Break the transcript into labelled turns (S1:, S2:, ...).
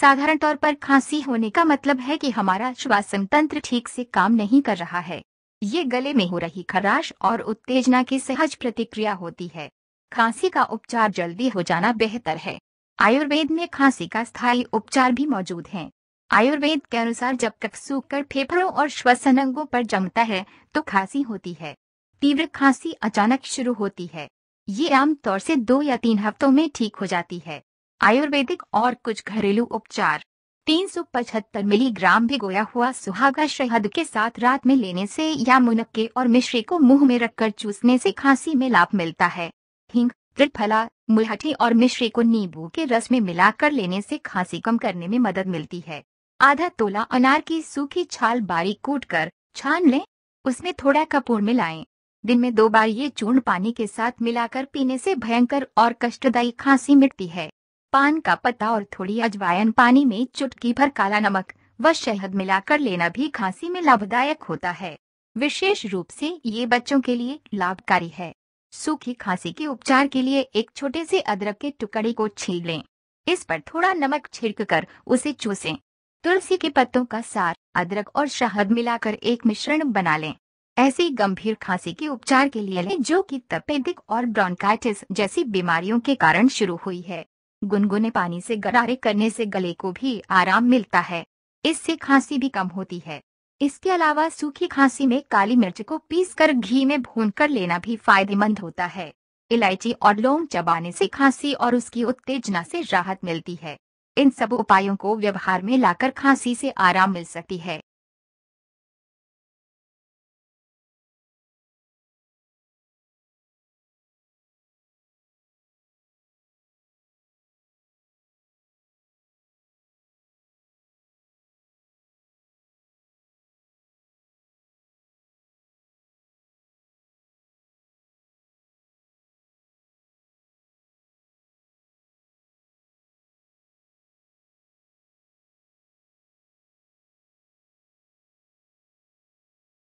S1: साधारण तौर पर खांसी होने का मतलब है कि हमारा श्वासन तंत्र ठीक से काम नहीं कर रहा है ये गले में हो रही खराश और उत्तेजना की सहज प्रतिक्रिया होती है खांसी का उपचार जल्दी हो जाना बेहतर है आयुर्वेद में खांसी का स्थायी उपचार भी मौजूद है आयुर्वेद के अनुसार जब सूख सूखकर फेफड़ों और श्वसन अंगों पर जमता है तो खांसी होती है तीव्र खांसी अचानक शुरू होती है ये आमतौर से दो या तीन हफ्तों में ठीक हो जाती है आयुर्वेदिक और कुछ घरेलू उपचार 375 मिलीग्राम भिगोया हुआ सुहागा शहद के साथ रात में लेने से या मुनक्के और मिश्री को मुंह में रखकर चूसने से खांसी में लाभ मिलता है हिंग त्रिफला मुलहठी और मिश्री को नींबू के रस में मिलाकर लेने से खांसी कम करने में मदद मिलती है आधा तोला अनार की सूखी छाल बारीक कूट कर छान लें उसमें थोड़ा कपूर मिलाएं दिन में दो बार ये चूर्ण पानी के साथ मिलाकर पीने से भयंकर और कष्टदायी खांसी मिटती है पान का पत्ता और थोड़ी अजवायन पानी में चुटकी भर काला नमक व शहद मिलाकर लेना भी खांसी में लाभदायक होता है विशेष रूप से ये बच्चों के लिए लाभकारी है सूखी खांसी के उपचार के लिए एक छोटे से अदरक के टुकड़े को छील लें इस पर थोड़ा नमक छिड़क कर उसे चूसें तुलसी के पत्तों का सार अदरक और शहद मिलाकर एक मिश्रण बना लें ऐसी गंभीर खांसी के उपचार के लिए लें जो कि तपेदिक और ब्रॉन्काइटिस जैसी बीमारियों के कारण शुरू हुई है गुनगुने पानी से गरारे करने से गले को भी आराम मिलता है इससे खांसी भी कम होती है इसके अलावा सूखी खांसी में काली मिर्च को पीसकर घी में भूनकर लेना भी फायदेमंद होता है इलायची और लौंग चबाने से खांसी और उसकी उत्तेजना से राहत मिलती है इन सब उपायों को व्यवहार में लाकर खांसी से आराम मिल सकती है